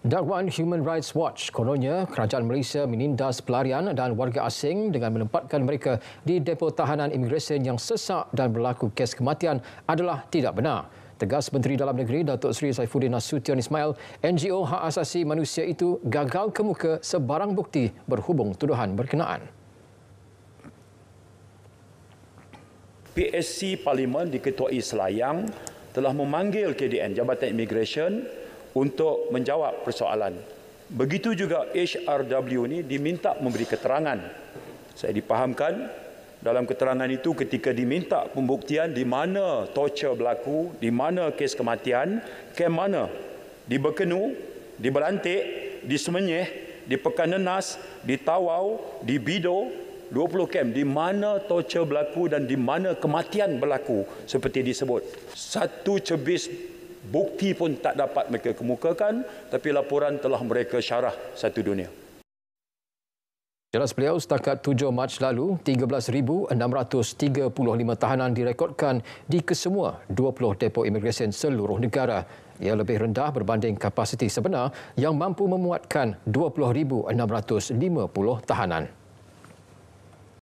Dakwaan Human Rights Watch kononnya kerajaan Malaysia menindas pelarian dan warga asing dengan menempatkan mereka di depo tahanan imigresen yang sesak dan berlaku kes kematian adalah tidak benar. Tegas Menteri Dalam Negeri Datuk Seri Saifuddin Nasution Ismail, NGO Hak Asasi Manusia itu gagal kemuka sebarang bukti berhubung tuduhan berkenaan. PSC Parlimen diketuai Selayang telah memanggil KDN Jabatan imigresen untuk menjawab persoalan. Begitu juga HRW ini diminta memberi keterangan. Saya dipahamkan dalam keterangan itu ketika diminta pembuktian di mana torture berlaku, di mana kes kematian, ke mana di Bekenu, di Belantik, di Semenyih, di pekanenas, di Tawau, di Bido, 20 kem di mana torture berlaku dan di mana kematian berlaku seperti disebut. Satu cebis bukti pun tak dapat mereka kemukakan tapi laporan telah mereka syarah satu dunia. Jelas beliau setakat 7 Mac lalu, 13,635 tahanan direkodkan di kesemua 20 depo imigresen seluruh negara. Ia lebih rendah berbanding kapasiti sebenar yang mampu memuatkan 20,650 tahanan.